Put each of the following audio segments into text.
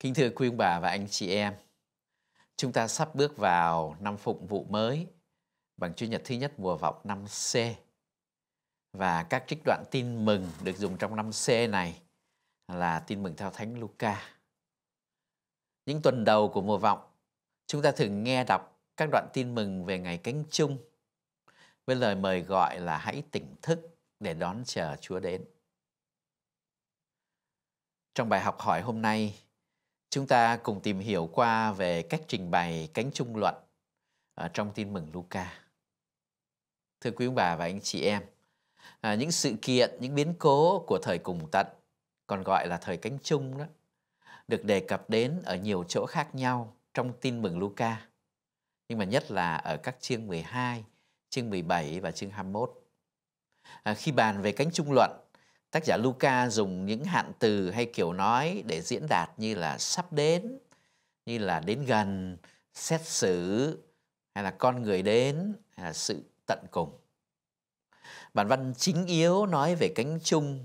Kính thưa quý ông bà và anh chị em, chúng ta sắp bước vào năm phụng vụ mới bằng Chủ nhật thứ nhất mùa vọng năm C. Và các trích đoạn tin mừng được dùng trong năm C này là tin mừng theo Thánh Luca. Những tuần đầu của mùa vọng, chúng ta thường nghe đọc các đoạn tin mừng về ngày cánh chung với lời mời gọi là hãy tỉnh thức để đón chờ Chúa đến. Trong bài học hỏi hôm nay, Chúng ta cùng tìm hiểu qua về cách trình bày cánh trung luận ở trong tin mừng Luca. Thưa quý ông bà và anh chị em, à, những sự kiện, những biến cố của thời cùng tận, còn gọi là thời cánh trung đó, được đề cập đến ở nhiều chỗ khác nhau trong tin mừng Luca. Nhưng mà nhất là ở các chương 12, chương 17 và chương 21. À, khi bàn về cánh trung luận tác giả Luca dùng những hạn từ hay kiểu nói để diễn đạt như là sắp đến, như là đến gần, xét xử hay là con người đến, hay là sự tận cùng. Bản văn chính yếu nói về cánh chung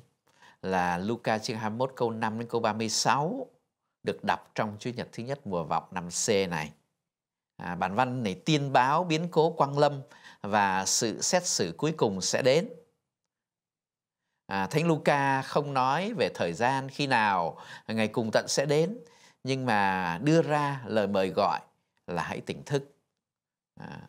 là Luca chương 21 câu 5 đến câu 36 được đọc trong Chủ nhật thứ nhất mùa vọng năm C này. À, bản văn này tiên báo biến cố quang lâm và sự xét xử cuối cùng sẽ đến à, thánh Luca không nói về thời gian khi nào ngày cùng tận sẽ đến nhưng mà đưa ra lời mời gọi là hãy tỉnh thức à,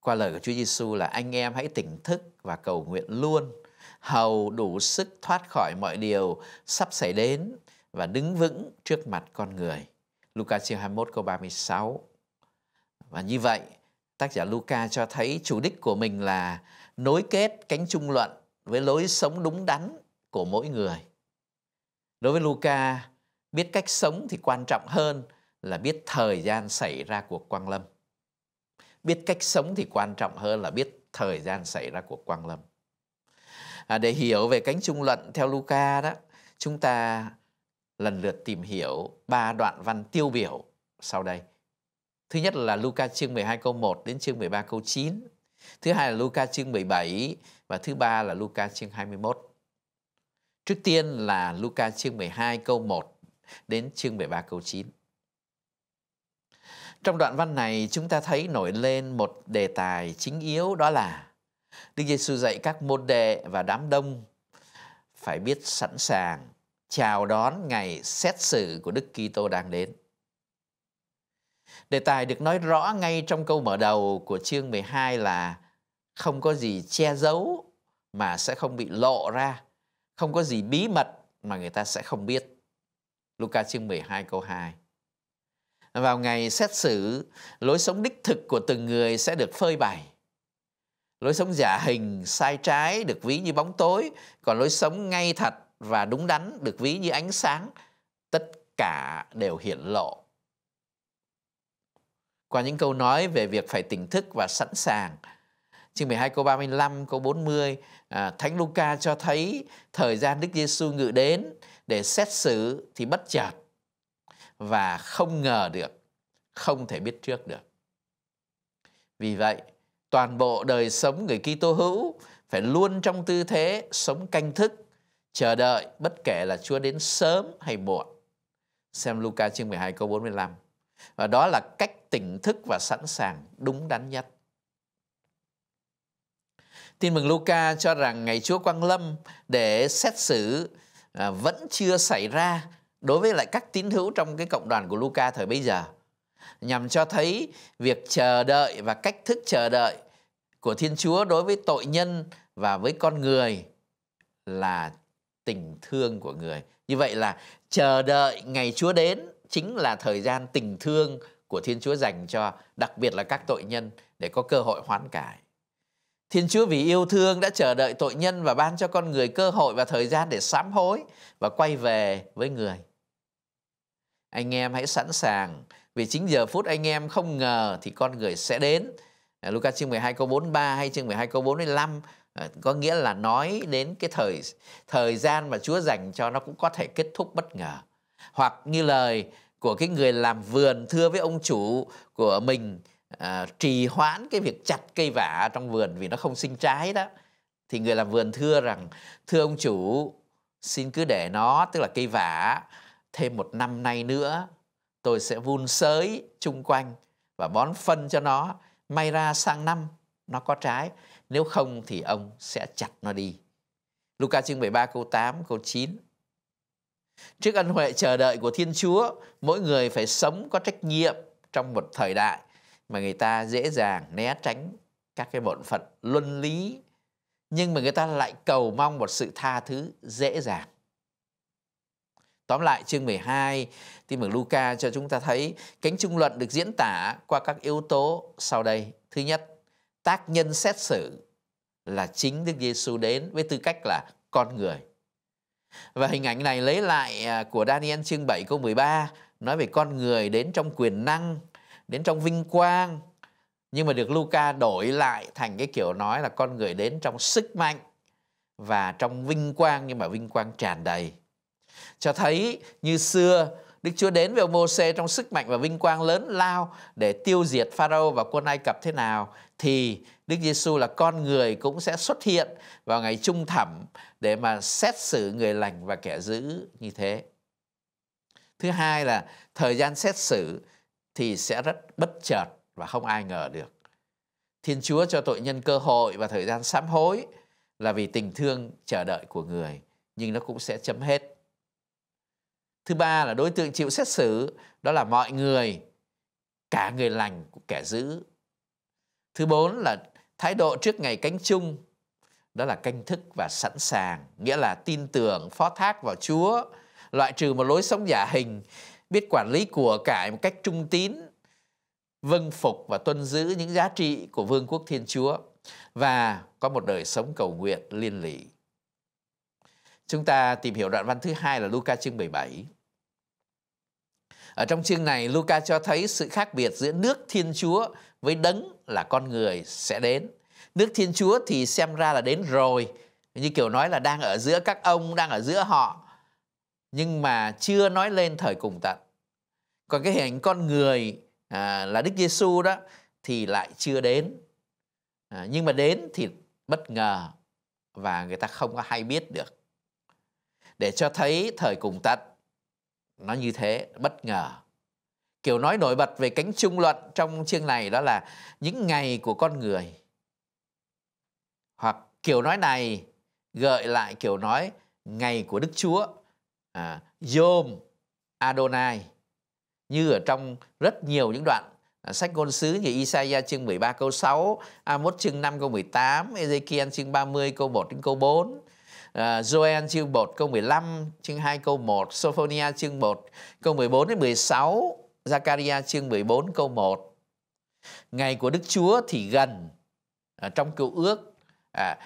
qua lời của Chúa Giêsu là anh em hãy tỉnh thức và cầu nguyện luôn hầu đủ sức thoát khỏi mọi điều sắp xảy đến và đứng vững trước mặt con người. Luca chương 21 câu 36. Và như vậy, tác giả Luca cho thấy chủ đích của mình là nối kết cánh trung luận với lối sống đúng đắn của mỗi người. Đối với Luca, biết cách sống thì quan trọng hơn là biết thời gian xảy ra cuộc quang lâm. Biết cách sống thì quan trọng hơn là biết thời gian xảy ra cuộc quang lâm. À, để hiểu về cánh trung luận theo Luca đó, chúng ta lần lượt tìm hiểu ba đoạn văn tiêu biểu sau đây. Thứ nhất là Luca chương 12 câu 1 đến chương 13 câu 9. Thứ hai là Luca chương 17 và thứ ba là Luca chương 21. Trước tiên là Luca chương 12 câu 1 đến chương 13 câu 9. Trong đoạn văn này chúng ta thấy nổi lên một đề tài chính yếu đó là Đức Giêsu dạy các môn đệ và đám đông phải biết sẵn sàng chào đón ngày xét xử của Đức Kitô đang đến. Đề tài được nói rõ ngay trong câu mở đầu của chương 12 là không có gì che giấu mà sẽ không bị lộ ra, không có gì bí mật mà người ta sẽ không biết. Luca chương 12 câu 2 Vào ngày xét xử, lối sống đích thực của từng người sẽ được phơi bày. Lối sống giả hình, sai trái được ví như bóng tối, còn lối sống ngay thật và đúng đắn được ví như ánh sáng. Tất cả đều hiển lộ. Qua những câu nói về việc phải tỉnh thức và sẵn sàng – chương 12 câu 35 câu 40 à, Thánh Luca cho thấy thời gian Đức Giêsu ngự đến để xét xử thì bất chợt và không ngờ được, không thể biết trước được. Vì vậy, toàn bộ đời sống người Kitô hữu phải luôn trong tư thế sống canh thức, chờ đợi bất kể là Chúa đến sớm hay muộn. Xem Luca chương 12 câu 45. Và đó là cách tỉnh thức và sẵn sàng đúng đắn nhất. Tin mừng Luca cho rằng ngày Chúa Quang Lâm để xét xử à, vẫn chưa xảy ra đối với lại các tín hữu trong cái cộng đoàn của Luca thời bây giờ nhằm cho thấy việc chờ đợi và cách thức chờ đợi của Thiên Chúa đối với tội nhân và với con người là tình thương của người. Như vậy là chờ đợi ngày Chúa đến chính là thời gian tình thương của Thiên Chúa dành cho đặc biệt là các tội nhân để có cơ hội hoán cải. Thiên Chúa vì yêu thương đã chờ đợi tội nhân và ban cho con người cơ hội và thời gian để sám hối và quay về với người. Anh em hãy sẵn sàng vì chính giờ phút anh em không ngờ thì con người sẽ đến. À, Luca chương 12 câu 43 hay chương 12 câu 45 à, có nghĩa là nói đến cái thời thời gian mà Chúa dành cho nó cũng có thể kết thúc bất ngờ. Hoặc như lời của cái người làm vườn thưa với ông chủ của mình à, trì hoãn cái việc chặt cây vả trong vườn vì nó không sinh trái đó thì người làm vườn thưa rằng thưa ông chủ xin cứ để nó tức là cây vả thêm một năm nay nữa tôi sẽ vun sới chung quanh và bón phân cho nó may ra sang năm nó có trái nếu không thì ông sẽ chặt nó đi Luca chương 13 câu 8 câu 9 Trước ân huệ chờ đợi của Thiên Chúa mỗi người phải sống có trách nhiệm trong một thời đại mà người ta dễ dàng né tránh các cái bổn phận luân lý nhưng mà người ta lại cầu mong một sự tha thứ dễ dàng. Tóm lại chương 12 tin mừng Luca cho chúng ta thấy cánh trung luận được diễn tả qua các yếu tố sau đây. Thứ nhất, tác nhân xét xử là chính Đức Giêsu đến với tư cách là con người. Và hình ảnh này lấy lại à, của Daniel chương 7 câu 13 nói về con người đến trong quyền năng đến trong vinh quang nhưng mà được Luca đổi lại thành cái kiểu nói là con người đến trong sức mạnh và trong vinh quang nhưng mà vinh quang tràn đầy cho thấy như xưa Đức Chúa đến với ông trong sức mạnh và vinh quang lớn lao để tiêu diệt Pharaoh và quân Ai Cập thế nào thì Đức Giêsu là con người cũng sẽ xuất hiện vào ngày trung thẩm để mà xét xử người lành và kẻ dữ như thế. Thứ hai là thời gian xét xử thì sẽ rất bất chợt và không ai ngờ được. Thiên Chúa cho tội nhân cơ hội và thời gian sám hối là vì tình thương chờ đợi của người, nhưng nó cũng sẽ chấm hết. Thứ ba là đối tượng chịu xét xử, đó là mọi người, cả người lành cũng kẻ dữ. Thứ bốn là thái độ trước ngày cánh chung, đó là canh thức và sẵn sàng, nghĩa là tin tưởng, phó thác vào Chúa, loại trừ một lối sống giả hình biết quản lý của cải một cách trung tín vâng phục và tuân giữ những giá trị của vương quốc thiên chúa và có một đời sống cầu nguyện liên lỉ chúng ta tìm hiểu đoạn văn thứ hai là Luca chương 17 ở trong chương này Luca cho thấy sự khác biệt giữa nước thiên chúa với đấng là con người sẽ đến nước thiên chúa thì xem ra là đến rồi như kiểu nói là đang ở giữa các ông đang ở giữa họ nhưng mà chưa nói lên thời cùng tận còn cái hình ảnh con người à, là Đức Giêsu đó thì lại chưa đến à, nhưng mà đến thì bất ngờ và người ta không có hay biết được để cho thấy thời cùng tận nó như thế bất ngờ kiểu nói nổi bật về cánh trung luận trong chương này đó là những ngày của con người hoặc kiểu nói này gợi lại kiểu nói ngày của đức chúa à, dôm adonai như ở trong rất nhiều những đoạn à, sách ngôn sứ như Isaiah chương 13 câu 6, Amos chương 5 câu 18, Ezekiel chương 30 câu 1 đến câu 4, à, Joel chương 1 câu 15, chương 2 câu 1, Sophonia chương 1 câu 14 đến 16, Zakaria chương 14 câu 1. Ngày của Đức Chúa thì gần à, trong cựu ước À,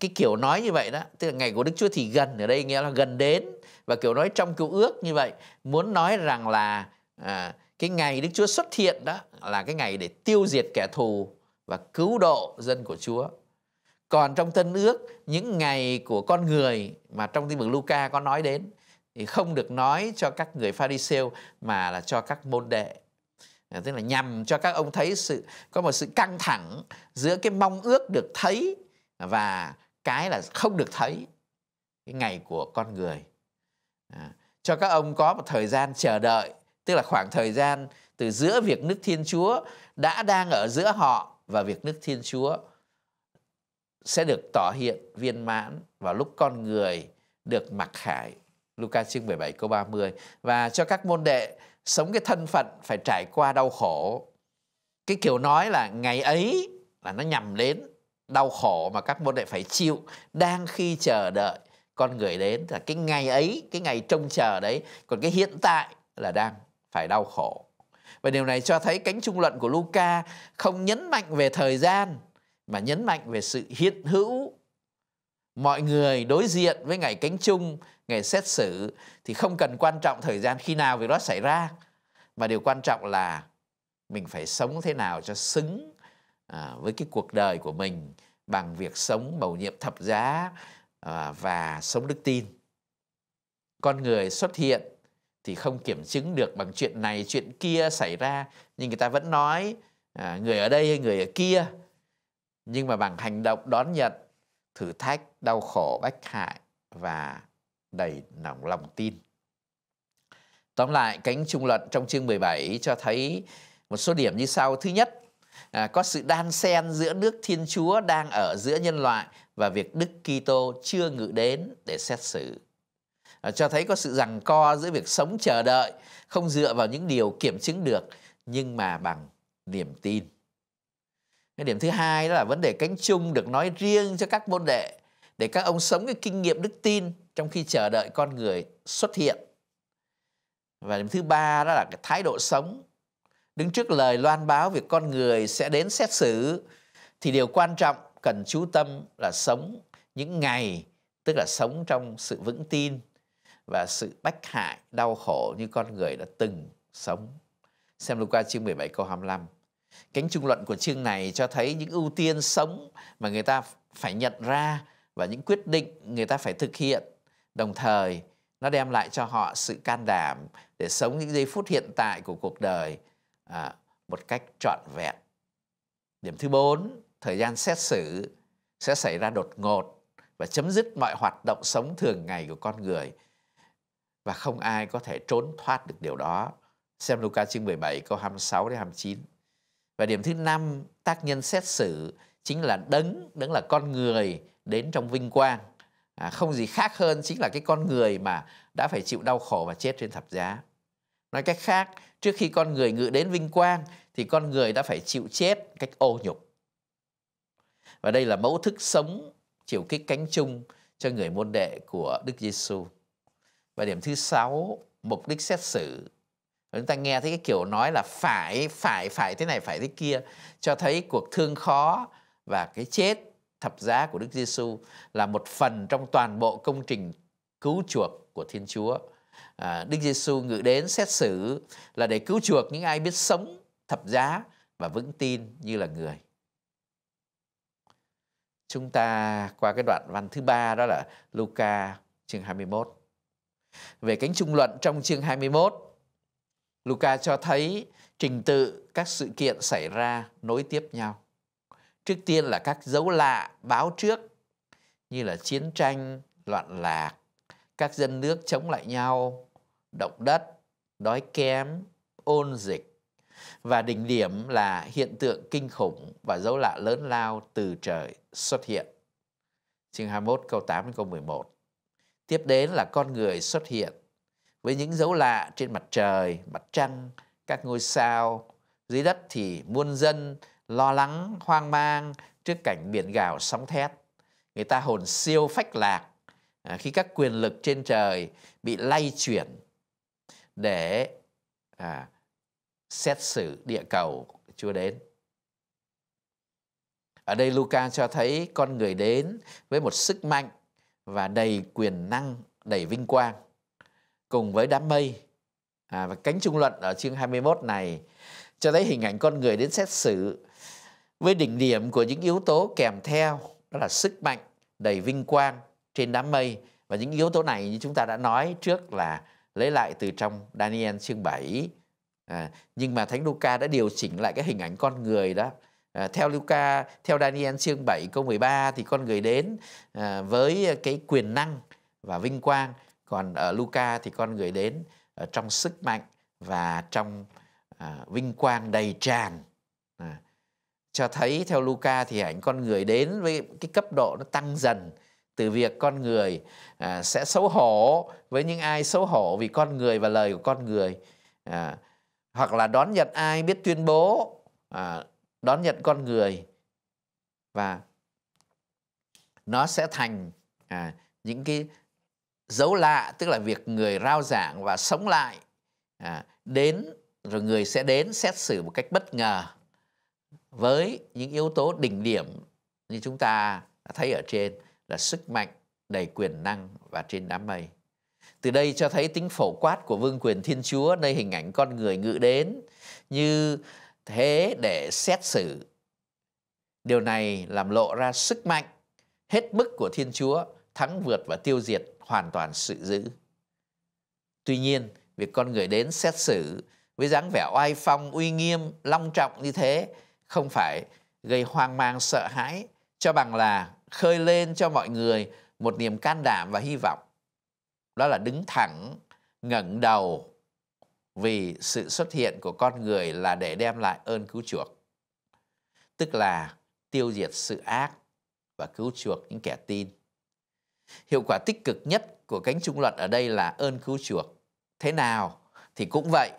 cái kiểu nói như vậy đó tức là ngày của đức chúa thì gần ở đây nghĩa là gần đến và kiểu nói trong cựu ước như vậy muốn nói rằng là à, cái ngày Đức Chúa xuất hiện đó là cái ngày để tiêu diệt kẻ thù và cứu độ dân của Chúa. Còn trong Tân Ước, những ngày của con người mà trong Tin mừng Luca có nói đến thì không được nói cho các người Pharisêu mà là cho các môn đệ. À, tức là nhằm cho các ông thấy sự có một sự căng thẳng giữa cái mong ước được thấy và cái là không được thấy cái ngày của con người. À, cho các ông có một thời gian chờ đợi tức là khoảng thời gian từ giữa việc nước Thiên Chúa đã đang ở giữa họ và việc nước Thiên Chúa sẽ được tỏ hiện viên mãn vào lúc con người được mặc khải. Luca chương 17 câu 30 và cho các môn đệ sống cái thân phận phải trải qua đau khổ. Cái kiểu nói là ngày ấy là nó nhằm đến đau khổ mà các môn đệ phải chịu đang khi chờ đợi con người đến là cái ngày ấy, cái ngày trông chờ đấy, còn cái hiện tại là đang phải đau khổ. Và điều này cho thấy cánh trung luận của Luca không nhấn mạnh về thời gian mà nhấn mạnh về sự hiện hữu. Mọi người đối diện với ngày cánh chung, ngày xét xử thì không cần quan trọng thời gian khi nào việc đó xảy ra mà điều quan trọng là mình phải sống thế nào cho xứng à, với cái cuộc đời của mình bằng việc sống bầu nhiệm thập giá à, và sống đức tin. Con người xuất hiện thì không kiểm chứng được bằng chuyện này chuyện kia xảy ra nhưng người ta vẫn nói à, người ở đây hay người ở kia nhưng mà bằng hành động đón nhận thử thách đau khổ bách hại và đầy nòng lòng tin tóm lại cánh trung luận trong chương 17 cho thấy một số điểm như sau thứ nhất à, có sự đan xen giữa nước thiên chúa đang ở giữa nhân loại và việc đức kitô chưa ngự đến để xét xử Ờ, cho thấy có sự rằng co giữa việc sống chờ đợi không dựa vào những điều kiểm chứng được nhưng mà bằng niềm tin cái điểm thứ hai đó là vấn đề cánh chung được nói riêng cho các môn đệ để các ông sống cái kinh nghiệm đức tin trong khi chờ đợi con người xuất hiện và điểm thứ ba đó là cái thái độ sống đứng trước lời loan báo việc con người sẽ đến xét xử thì điều quan trọng cần chú tâm là sống những ngày tức là sống trong sự vững tin và sự bách hại, đau khổ như con người đã từng sống. Xem Luca chương 17 câu 25. Cánh trung luận của chương này cho thấy những ưu tiên sống mà người ta phải nhận ra và những quyết định người ta phải thực hiện. Đồng thời, nó đem lại cho họ sự can đảm để sống những giây phút hiện tại của cuộc đời à, một cách trọn vẹn. Điểm thứ 4, thời gian xét xử sẽ xảy ra đột ngột và chấm dứt mọi hoạt động sống thường ngày của con người và không ai có thể trốn thoát được điều đó. Xem Luca chương 17 câu 26 đến 29. Và điểm thứ năm, tác nhân xét xử chính là đấng, đấng là con người đến trong vinh quang. À, không gì khác hơn chính là cái con người mà đã phải chịu đau khổ và chết trên thập giá. Nói cách khác, trước khi con người ngự đến vinh quang thì con người đã phải chịu chết cách ô nhục. Và đây là mẫu thức sống chiều kích cánh chung cho người môn đệ của Đức Giêsu và điểm thứ sáu mục đích xét xử chúng ta nghe thấy cái kiểu nói là phải phải phải thế này phải thế kia cho thấy cuộc thương khó và cái chết thập giá của Đức Giêsu là một phần trong toàn bộ công trình cứu chuộc của Thiên Chúa. À, Đức Giêsu ngự đến xét xử là để cứu chuộc những ai biết sống thập giá và vững tin như là người. Chúng ta qua cái đoạn văn thứ ba đó là Luca chương 21. Về cánh trung luận trong chương 21, Luca cho thấy trình tự các sự kiện xảy ra nối tiếp nhau. Trước tiên là các dấu lạ báo trước như là chiến tranh, loạn lạc, các dân nước chống lại nhau, động đất, đói kém, ôn dịch và đỉnh điểm là hiện tượng kinh khủng và dấu lạ lớn lao từ trời xuất hiện. Chương 21 câu 8 đến câu 11. Tiếp đến là con người xuất hiện với những dấu lạ trên mặt trời, mặt trăng, các ngôi sao. Dưới đất thì muôn dân lo lắng, hoang mang trước cảnh biển gào sóng thét. Người ta hồn siêu phách lạc à, khi các quyền lực trên trời bị lay chuyển để à, xét xử địa cầu chưa đến. Ở đây Luca cho thấy con người đến với một sức mạnh và đầy quyền năng, đầy vinh quang. Cùng với đám mây à, và cánh trung luận ở chương 21 này cho thấy hình ảnh con người đến xét xử với đỉnh điểm của những yếu tố kèm theo đó là sức mạnh đầy vinh quang trên đám mây và những yếu tố này như chúng ta đã nói trước là lấy lại từ trong Daniel chương 7 à, nhưng mà Thánh Luca đã điều chỉnh lại cái hình ảnh con người đó À, theo Luca, theo Daniel chương 7 câu 13 thì con người đến à, với cái quyền năng và vinh quang, còn ở Luca thì con người đến trong sức mạnh và trong à, vinh quang đầy tràn. cho thấy theo Luca thì ảnh con người đến với cái cấp độ nó tăng dần từ việc con người sẽ xấu hổ với những ai xấu hổ vì con người và lời của con người hoặc là đón nhận ai biết tuyên bố đón nhận con người và nó sẽ thành à, những cái dấu lạ tức là việc người rao giảng và sống lại à, đến rồi người sẽ đến xét xử một cách bất ngờ với những yếu tố đỉnh điểm như chúng ta thấy ở trên là sức mạnh đầy quyền năng và trên đám mây từ đây cho thấy tính phổ quát của vương quyền thiên chúa nơi hình ảnh con người ngự đến như thế để xét xử. Điều này làm lộ ra sức mạnh hết mức của Thiên Chúa thắng vượt và tiêu diệt hoàn toàn sự dữ. Tuy nhiên, việc con người đến xét xử với dáng vẻ oai phong, uy nghiêm, long trọng như thế không phải gây hoang mang sợ hãi cho bằng là khơi lên cho mọi người một niềm can đảm và hy vọng. Đó là đứng thẳng, ngẩng đầu vì sự xuất hiện của con người là để đem lại ơn cứu chuộc tức là tiêu diệt sự ác và cứu chuộc những kẻ tin hiệu quả tích cực nhất của cánh trung luận ở đây là ơn cứu chuộc thế nào thì cũng vậy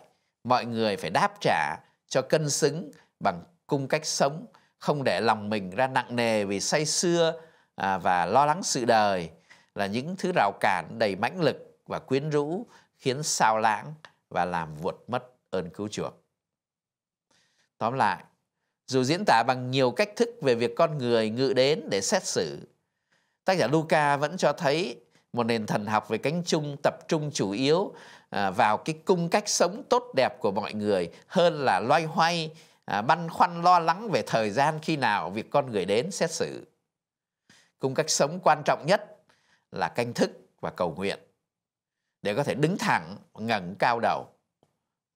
mọi người phải đáp trả cho cân xứng bằng cung cách sống không để lòng mình ra nặng nề vì say xưa à, và lo lắng sự đời là những thứ rào cản đầy mãnh lực và quyến rũ khiến sao lãng và làm vuột mất ơn cứu chuộc. Tóm lại, dù diễn tả bằng nhiều cách thức về việc con người ngự đến để xét xử, tác giả Luca vẫn cho thấy một nền thần học về cánh chung tập trung chủ yếu à, vào cái cung cách sống tốt đẹp của mọi người hơn là loay hoay à, băn khoăn lo lắng về thời gian khi nào việc con người đến xét xử cung cách sống quan trọng nhất là canh thức và cầu nguyện để có thể đứng thẳng ngẩng cao đầu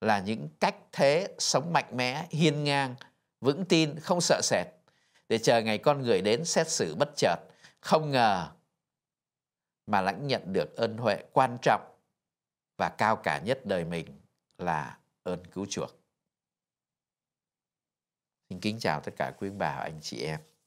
là những cách thế sống mạnh mẽ hiên ngang vững tin không sợ sệt để chờ ngày con người đến xét xử bất chợt không ngờ mà lãnh nhận được ơn huệ quan trọng và cao cả nhất đời mình là ơn cứu chuộc xin kính chào tất cả quý bà và anh chị em